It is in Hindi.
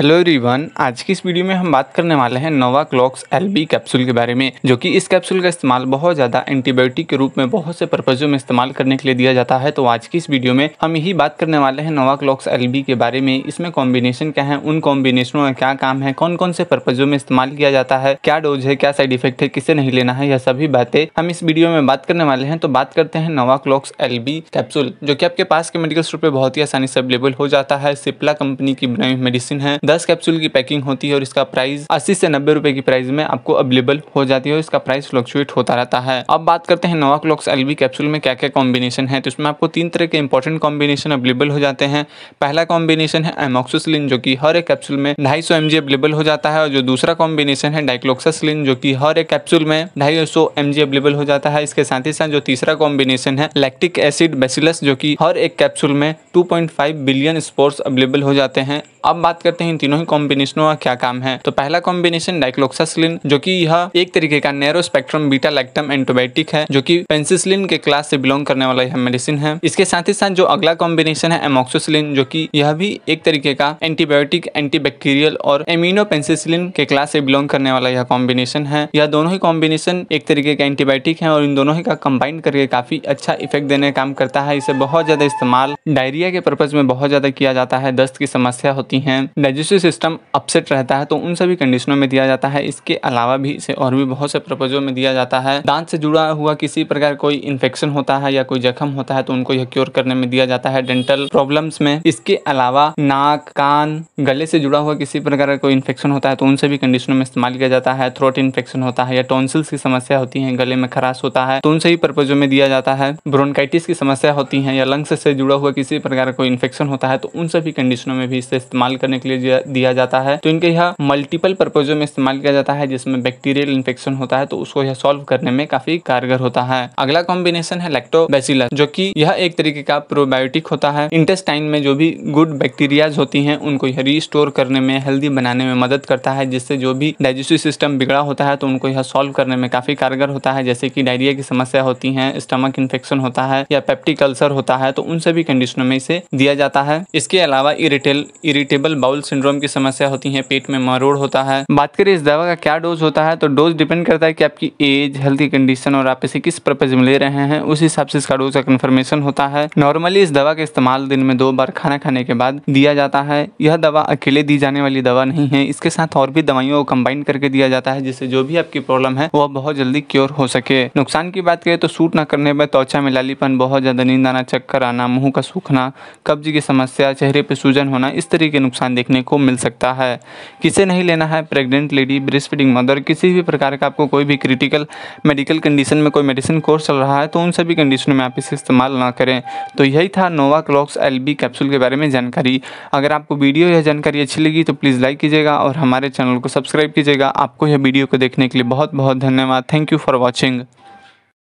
हेलो रिवन आज की इस वीडियो में हम बात करने वाले हैं नोवा क्लॉक्स एलबी कैप्सूल के बारे में जो कि इस कैप्सूल का इस्तेमाल बहुत ज़्यादा एंटीबायोटिक के रूप में बहुत से पर्पजों में इस्तेमाल करने के लिए दिया जाता है तो आज की इस वीडियो में हम यही बात करने वाले हैं नोवा क्लॉक्स एलबी के बारे में इसमें कॉम्बिनेशन क्या है उन कॉम्बिनेशनों में क्या काम है कौन कौन से पर्पजों में इस्तेमाल किया जाता है क्या डोज है क्या साइड इफेक्ट है किसे नहीं लेना है यह सभी बातें हम इस वीडियो में बात करने वाले हैं तो बात करते हैं नोवा क्लॉक्स एलबी कैप्सूल जो की आपके पास के मेडिकल स्टोर पर बहुत ही आसानी से अवेलेबल हो जाता है सिप्ला कंपनी की बनाई मेडिसिन है दस कैप्सूल की पैकिंग होती है और इसका प्राइस अस्सी से नब्बे रुपए की प्राइस में आपको अवेलेबल हो जाती है और इसका प्राइस फ्लक्चुएट होता रहता है अब बात करते हैं नोवा क्लॉक्स एलबी कैप्सूल में क्या क्या कॉम्बिनेशन है तो इसमें आपको तीन तरह के इंपॉर्टेंट कॉम्बिनेशन अवेलेबल हो जाते हैं पहला कॉम्बिनेशन है एमोक्सोसिलिन जो कि हर एक कैप्सूल में ढाई सौ अवेलेबल हो जाता है और जो दूसरा कॉम्बिनेशन है डाइक्लोक्सासलिन जो कि हर एक कैप्सूल में ढाई सौ अवेलेबल हो जाता है इसके साथ ही साथ जो तीसरा कॉम्बिनेशन है लैक्टिक एसिड बेसिलस जो कि हर एक कैप्सूल में टू बिलियन स्पोर्ट्स अवेलेबल हो जाते हैं अब बात करते हैं तीनों ही कॉम्बिनेशनों का क्या काम है तो पहला कॉम्बिनेशन डाइक्लोक्सासिलिन जो कि यह एक तरीके का narrow spectrum beta lactam antibiotic है जो कि पेंसिसलिन के क्लास से बिलोंग करने वाला यह मेडिसिन है इसके साथ ही साथ जो अगला कॉम्बिनेशन है एमोक्सोसिलिन जो कि यह भी एक तरीके का एंटीबायोटिक एंटीबैक्टीरियल और एमिनो पेंसिसिलिन के क्लास से बिलोंग करने वाला यह कॉम्बिनेशन है यह दोनों ही कॉम्बिनेशन एक तरीके का एंटीबायोटिक है और इन दोनों ही का कंबाइन करके काफी अच्छा इफेक्ट देने का काम करता है इसे बहुत ज्यादा इस्तेमाल डायरिया के पर्पज में बहुत ज्यादा किया जाता है दस्त की समस्या होती है जिससे सिस्टम अपसेट रहता है तो उन सभी कंडीशनों में दिया जाता है इसके अलावा भी इसे और भी बहुत से प्रपोजों में दिया जाता है दांत से जुड़ा हुआ किसी प्रकार कोई इन्फेक्शन होता है या कोई जख्म होता है तो उनको यह क्योर करने में दिया जाता है डेंटल प्रॉब्लम्स में इसके अलावा नाक कान गले से जुड़ा हुआ किसी प्रकार का कोई इन्फेक्शन होता है तो उन सभी कंडीशनों में इस्तेमाल किया जाता है थ्रोट इन्फेक्शन होता है या टोन्सिल्स की समस्या होती है गले में खराश होता है तो उन सभी प्रपोजों में दिया जाता है ब्रोनकाइटिस की समस्या होती है या लंग्स से जुड़ा हुआ किसी प्रकार का कोई इन्फेक्शन होता है तो उन सभी कंडीशनों में भी इसे इस्तेमाल करने के लिए दिया जाता है तो इनके यह मल्टीपल पर्पजों में इस्तेमाल किया जाता है जिसमें बैक्टीरियल इन्फेक्शन होता है तो उसको यह सॉल्व करने में काफी कारगर होता है अगला कॉम्बिनेशन है लैक्टोबैसिलस जो की यह एक तरीके का प्रोबायोटिक होता है इंटेस्टाइन में जो भी गुड बैक्टीरियाज होती है उनको यह रिस्टोर करने में हेल्दी बनाने में मदद करता है जिससे जो भी डाइजेस्टिव सिस्टम बिगड़ा होता है तो उनको यह सॉल्व करने में काफी कारगर होता है जैसे की डायरिया की समस्या होती है स्टमक इन्फेक्शन होता है या पेप्टिक अल्सर होता है तो उन सभी कंडीशनों में इसे दिया जाता है इसके अलावा irritable irritable bowel syndrome syndrome की समस्या होती है पेट में मरोड़ होता है बात करें इस दवा का क्या डोज होता है तो डोज डिपेंड करता है कि आपकी एज हेल्थ कंडीशन और आप इसे किस परपज में ले रहे हैं उस हिसाब से इसका डोज का कन्फर्मेशन होता है नॉर्मली इस दवा का इस्तेमाल दिन में दो बार खाना खाने के बाद दिया जाता है यह दवा अकेले दी जाने वाली दवा नहीं है इसके साथ और भी दवाइयों को कम्बाइन करके दिया जाता है जिससे जो भी आपकी प्रॉब्लम है वह बहुत जल्दी क्योर हो सके नुकसान की बात करें तो सूट न करने पर त्वचा में लालीपन बहुत ज़्यादा नींद आना चक्कर आना मुंह का सूखना कब्ज की समस्या चेहरे पर सूजन होना इस तरह के नुकसान देखने को को मिल सकता है किसे नहीं लेना है pregnant lady breast feeding mother किसी भी प्रकार का आपको कोई भी क्रिटिकल मेडिकल कंडीशन में कोई मेडिसिन कोर्स चल रहा है तो उन सभी कंडीशन में आप इसे इस्तेमाल ना करें तो यही था नोवा क्लॉक्स एल कैप्सूल के बारे में जानकारी अगर आपको वीडियो यह जानकारी अच्छी लगी तो प्लीज़ लाइक कीजिएगा और हमारे चैनल को सब्सक्राइब कीजिएगा आपको यह वीडियो को देखने के लिए बहुत बहुत धन्यवाद थैंक यू फॉर वॉचिंग